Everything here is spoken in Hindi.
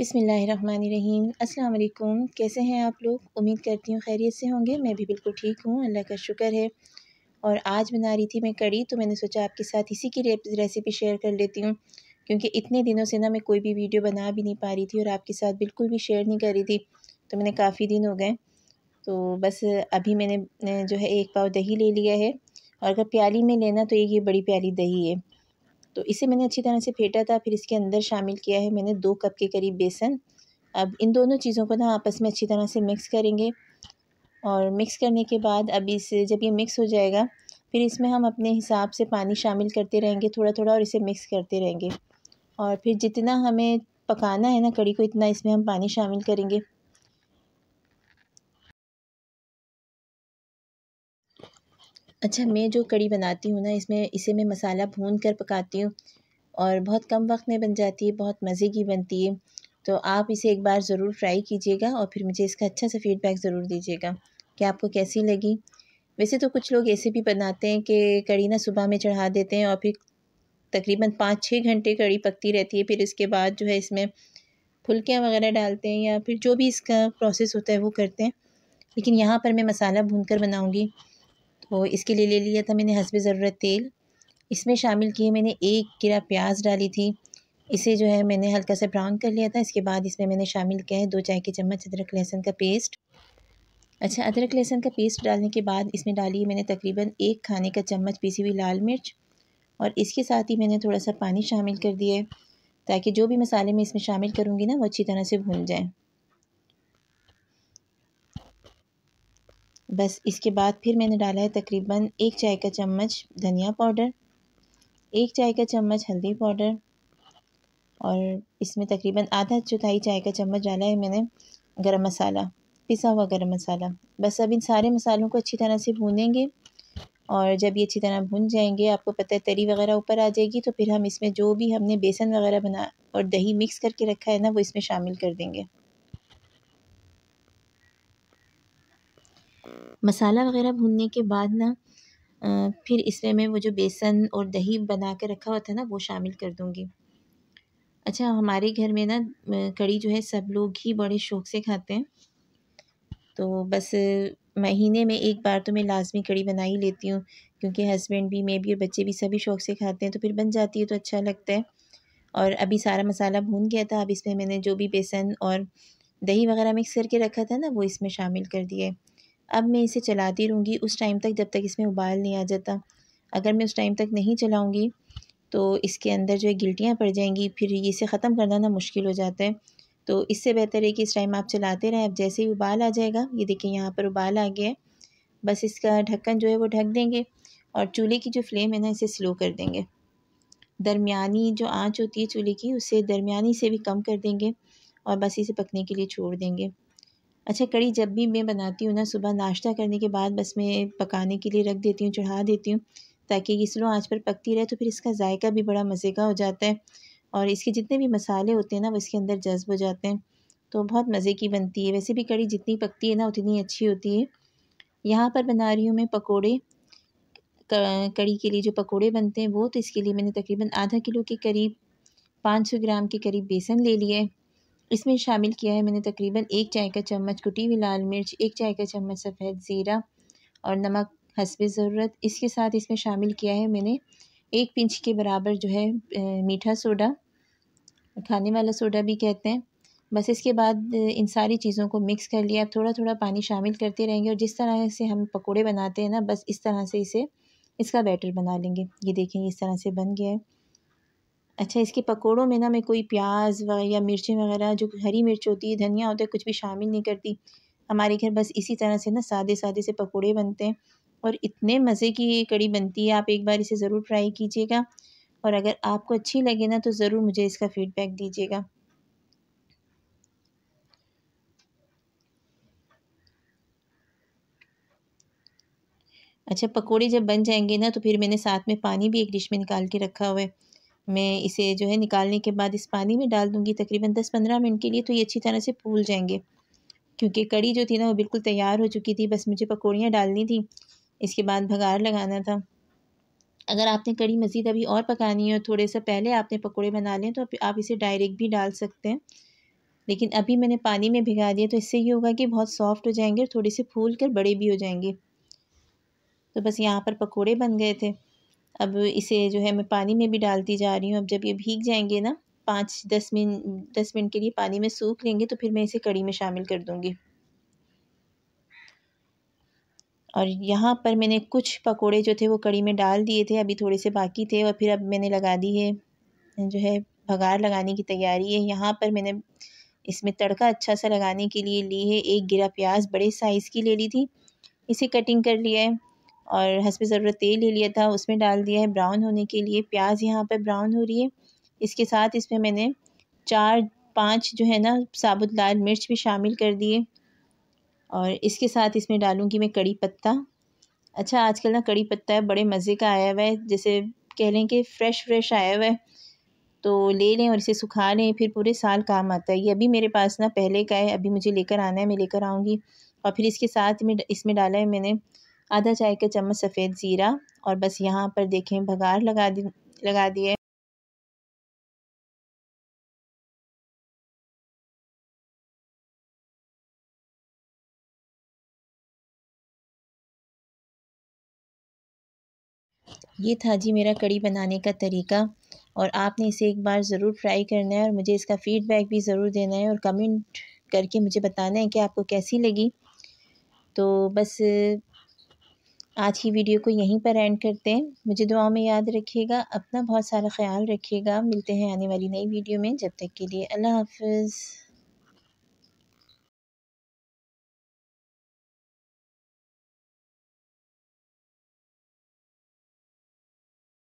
बिसमीम् अल्लाम कैसे हैं आप लोग उम्मीद करती हूँ खैरियत से होंगे मैं भी बिल्कुल ठीक हूँ अल्लाह का शुक्र है और आज बना रही थी मैं कड़ी तो मैंने सोचा आपके साथ इसी की रेसिपी शेयर कर लेती हूँ क्योंकि इतने दिनों से ना मैं कोई भी वीडियो बना भी नहीं पा रही थी और आपके साथ बिल्कुल भी शेयर नहीं कर रही थी तो मैंने काफ़ी दिन हो गए तो बस अभी मैंने जो है एक पाव दही ले लिया है और अगर प्याली में लेना तो ये बड़ी प्याली दही है तो इसे मैंने अच्छी तरह से फेंटा था फिर इसके अंदर शामिल किया है मैंने दो कप के करीब बेसन अब इन दोनों चीज़ों को ना आपस में अच्छी तरह से मिक्स करेंगे और मिक्स करने के बाद अब इसे जब ये मिक्स हो जाएगा फिर इसमें हम अपने हिसाब से पानी शामिल करते रहेंगे थोड़ा थोड़ा और इसे मिक्स करते रहेंगे और फिर जितना हमें पकाना है ना कड़ी को इतना इसमें हम पानी शामिल करेंगे अच्छा मैं जो कड़ी बनाती हूँ ना इसमें इसे मैं मसाला भून कर पकाती हूँ और बहुत कम वक्त में बन जाती है बहुत मज़े की बनती है तो आप इसे एक बार ज़रूर ट्राई कीजिएगा और फिर मुझे इसका अच्छा सा फीडबैक ज़रूर दीजिएगा कि आपको कैसी लगी वैसे तो कुछ लोग ऐसे भी बनाते हैं कि कड़ी ना सुबह में चढ़ा देते हैं और फिर तकरीबन पाँच छः घंटे कड़ी पकती रहती है फिर इसके बाद जो है इसमें फुलकियाँ वगैरह डालते हैं या फिर जो भी इसका प्रोसेस होता है वो करते हैं लेकिन यहाँ पर मैं मसाला भून कर बनाऊँगी तो इसके लिए ले लिया था मैंने हंसब ज़रूरत तेल इसमें शामिल किए मैंने एक किरा प्याज डाली थी इसे जो है मैंने हल्का सा ब्राउन कर लिया था इसके बाद इसमें मैंने शामिल किया है दो चाय के चम्मच अदरक लहसुन का पेस्ट अच्छा अदरक लहसुन का पेस्ट डालने के बाद इसमें डाली मैंने तकरीबन एक खाने का चम्मच पीसी हुई लाल मिर्च और इसके साथ ही मैंने थोड़ा सा पानी शामिल कर दिया ताकि जो भी मसाले मैं इसमें शामिल करूँगी ना वो अच्छी तरह से भून जाएँ बस इसके बाद फिर मैंने डाला है तकरीबन एक चाय का चम्मच धनिया पाउडर एक चाय का चम्मच हल्दी पाउडर और इसमें तकरीबन आधा चौथाई चाय का चम्मच डाला है मैंने गरम मसाला पिसा हुआ गरम मसाला बस अब इन सारे मसालों को अच्छी तरह से भूनेंगे और जब ये अच्छी तरह भून जाएंगे आपको पता है तरी वगैरह ऊपर आ जाएगी तो फिर हम इसमें जो भी हमने बेसन वगैरह बना और दही मिक्स करके रखा है ना वो इसमें शामिल कर देंगे मसाला वगैरह भूनने के बाद ना फिर इसमें मैं वो जो बेसन और दही बना के रखा हुआ था ना वो शामिल कर दूँगी अच्छा हमारे घर में ना कड़ी जो है सब लोग ही बड़े शौक़ से खाते हैं तो बस महीने में एक बार तो मैं लाजमी कड़ी बना ही लेती हूँ क्योंकि हस्बैंड भी मैं भी और बच्चे भी सभी शौक़ से खाते हैं तो फिर बन जाती है तो अच्छा लगता है और अभी सारा मसाला भून गया था अब इसमें मैंने जो भी बेसन और दही वगैरह मिक्स करके रखा था ना वो इसमें शामिल कर दिए अब मैं इसे चलाती रहूँगी उस टाइम तक जब तक इसमें उबाल नहीं आ जाता अगर मैं उस टाइम तक नहीं चलाऊँगी तो इसके अंदर जो है गिल्टियाँ पड़ जाएंगी फिर इसे ख़त्म करना ना मुश्किल हो जाता है तो इससे बेहतर है कि इस टाइम आप चलाते रहें अब जैसे ही उबाल आ जाएगा ये देखिए यहाँ पर उबाल आ गया है बस इसका ढक्कन जो है वो ढक देंगे और चूल्हे की जो फ्लेम है ना इसे स्लो कर देंगे दरमियानी जो आँच होती है चूल्हे की उसे दरमियानी से भी कम कर देंगे और बस इसे पकने के लिए छोड़ देंगे अच्छा कड़ी जब भी मैं बनाती हूँ ना सुबह नाश्ता करने के बाद बस मैं पकाने के लिए रख देती हूँ चढ़ा देती हूँ ताकि ये स्लो आँच पर पकती रहे तो फिर इसका जायका भी बड़ा मज़े का हो जाता है और इसके जितने भी मसाले होते हैं ना वो इसके अंदर जज्ब हो जाते हैं तो बहुत मज़े की बनती है वैसे भी कड़ी जितनी पकती है ना उतनी अच्छी होती है यहाँ पर बना रही हूँ मैं पकौड़े कड़ी के लिए जो पकौड़े बनते हैं वो तो इसके लिए मैंने तकरीबन आधा किलो के करीब पाँच सौ ग्राम के करीब बेसन ले लिया है इसमें शामिल किया है मैंने तकरीबन एक चाय का चम्मच कुटी हुई लाल मिर्च एक चाय का चम्मच सफ़ेद ज़ीरा और नमक हसब ज़रूरत इसके साथ इसमें शामिल किया है मैंने एक पिंच के बराबर जो है मीठा सोडा खाने वाला सोडा भी कहते हैं बस इसके बाद इन सारी चीज़ों को मिक्स कर लिया अब थोड़ा थोड़ा पानी शामिल करते रहेंगे और जिस तरह से हम पकोड़े बनाते हैं ना बस इस तरह से इसे इसका बैटर बना लेंगे ये देखें इस तरह से बन गया है अच्छा इसके पकोड़ों में ना मैं कोई प्याज व या मिर्ची वगैरह जो हरी मिर्च होती है धनिया होता है कुछ भी शामिल नहीं करती हमारे घर बस इसी तरह से ना सादे सादे से पकोड़े बनते हैं और इतने मज़े की ये कड़ी बनती है आप एक बार इसे ज़रूर ट्राई कीजिएगा और अगर आपको अच्छी लगे ना तो ज़रूर मुझे इसका फ़ीडबैक दीजिएगा अच्छा पकोड़े जब बन जाएंगे ना तो फिर मैंने साथ में पानी भी एक डिश में निकाल के रखा हुआ है मैं इसे जो है निकालने के बाद इस पानी में डाल दूँगी तकरीबन दस पंद्रह मिनट के लिए तो ये अच्छी तरह से फूल जाएंगे क्योंकि कड़ी जो थी ना वो बिल्कुल तैयार हो चुकी थी बस मुझे पकौड़ियाँ डालनी थी इसके बाद भगार लगाना था अगर आपने कड़ी मज़ीद अभी और पकानी है और थोड़े से पहले आपने पकौड़े बना लें तो आप इसे डायरेक्ट भी डाल सकते हैं लेकिन अभी मैंने पानी में भिगा दिया तो इससे ये होगा कि बहुत सॉफ्ट हो जाएंगे और थोड़े से फूल कर बड़े भी हो जाएंगे तो बस यहाँ पर पकौड़े बन गए थे अब इसे जो है मैं पानी में भी डालती जा रही हूँ अब जब ये भीग जाएंगे ना पाँच दस मिनट दस मिनट के लिए पानी में सूख लेंगे तो फिर मैं इसे कड़ी में शामिल कर दूँगी और यहाँ पर मैंने कुछ पकोड़े जो थे वो कड़ी में डाल दिए थे अभी थोड़े से बाकी थे और फिर अब मैंने लगा दी है जो है भगार लगाने की तैयारी है यहाँ पर मैंने इसमें तड़का अच्छा सा लगाने के लिए ली है एक गिरा प्याज बड़े साइज़ की ले ली थी इसे कटिंग कर लिया है और हंसब ज़रूरत तेल ले लिया था उसमें डाल दिया है ब्राउन होने के लिए प्याज यहाँ पर ब्राउन हो रही है इसके साथ इसमें मैंने चार पाँच जो है ना साबुत लाल मिर्च भी शामिल कर दिए और इसके साथ इसमें डालूँगी मैं कड़ी पत्ता अच्छा आजकल ना कड़ी पत्ता है बड़े मज़े का आया हुआ है जैसे कह लें कि फ़्रेश फ्रेश आया हुआ है तो ले लें और इसे सुखा लें फिर पूरे साल काम आता है ये अभी मेरे पास ना पहले का है अभी मुझे लेकर आना है मैं लेकर आऊँगी और फिर इसके साथ में इसमें डाला है मैंने आधा चाय का चम्मच सफ़ेद ज़ीरा और बस यहाँ पर देखें भगार लगा दी लगा दिए ये था जी मेरा कड़ी बनाने का तरीका और आपने इसे एक बार ज़रूर ट्राई करना है और मुझे इसका फ़ीडबैक भी ज़रूर देना है और कमेंट करके मुझे बताना है कि आपको कैसी लगी तो बस आज की वीडियो को यहीं पर एंड करते हैं मुझे दुआओं में याद रखिएगा अपना बहुत सारा ख्याल रखिएगा मिलते हैं आने वाली नई वीडियो में जब तक के लिए अल्लाह हाफिज़